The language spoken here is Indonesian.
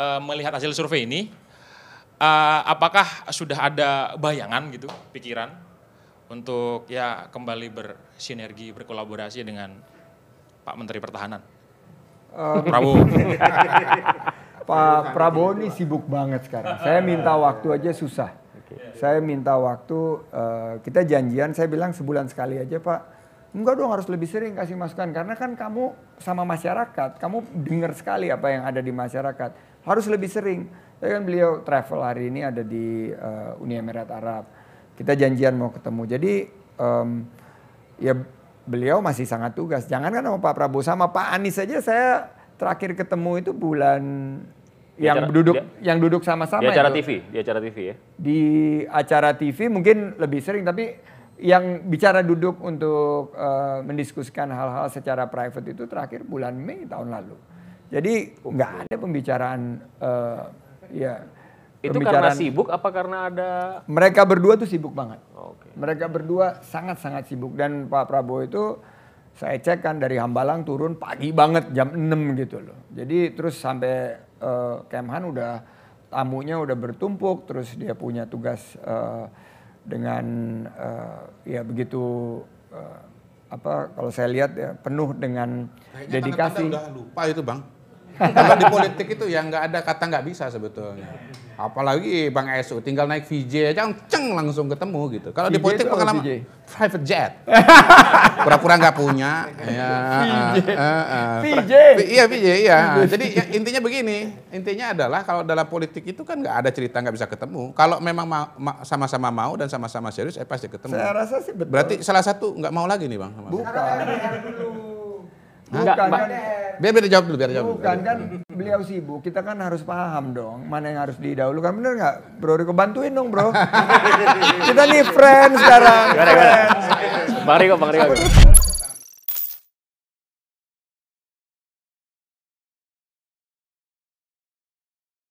Eh, melihat hasil survei ini, uh, apakah sudah ada bayangan gitu, pikiran untuk ya kembali bersinergi, berkolaborasi dengan Pak Menteri Pertahanan? Um, Prabowo. Pak Prabowo ini sibuk banget sekarang. Saya minta waktu aja susah. Saya minta waktu, uh, kita janjian, saya bilang sebulan sekali aja Pak enggak dong harus lebih sering kasih masukan karena kan kamu sama masyarakat, kamu dengar sekali apa yang ada di masyarakat. Harus lebih sering. Saya kan beliau travel hari ini ada di uh, Uni Emirat Arab. Kita janjian mau ketemu. Jadi um, ya beliau masih sangat tugas. Jangan kan sama Pak Prabowo sama Pak Anies saja saya terakhir ketemu itu bulan yang acara, duduk dia, yang duduk sama-sama di acara itu. TV, di acara TV ya. Di acara TV mungkin lebih sering tapi yang bicara duduk untuk uh, mendiskusikan hal-hal secara private itu terakhir bulan Mei tahun lalu. Jadi nggak ada pembicaraan uh, ya. Itu pembicaraan. karena sibuk apa karena ada? Mereka berdua tuh sibuk banget. okay. Mereka berdua sangat-sangat sibuk dan Pak Prabowo itu saya cek kan dari Hambalang turun pagi banget jam 6 gitu loh. Jadi terus sampai uh, Kemhan udah tamunya udah bertumpuk, terus dia punya tugas. Uh, dengan uh, ya begitu uh, apa kalau saya lihat ya penuh dengan Kayaknya dedikasi. Tanda -tanda udah lupa itu bang. Kalau di politik itu yang nggak ada kata nggak bisa sebetulnya. Apalagi Bang Esu tinggal naik VJ aja ceng langsung ketemu gitu. Kalau di politik pengalaman VJ? private jet. Pura-pura nggak punya. ya, VJ. uh, eh, uh, eh, eh, VJ. Iya VJ iya. Jadi ya, intinya begini, intinya adalah kalau dalam politik itu kan nggak ada cerita nggak bisa ketemu. Kalau memang sama-sama ma mau dan sama-sama serius, eh pasti ketemu. Saya rasa sih betul. Berarti salah satu nggak mau lagi nih bang. Bukan. Enggak, Bukan, kan, biar biar jawab dulu, biar jawab dulu. Bukan kan beliau sibuk, kita kan harus paham dong mana yang harus didahulukan. Bener nggak, Bro Riko bantuin dong, Bro. kita nih friends sekarang. Gimana, gimana? Bang Riko, Bang Riko.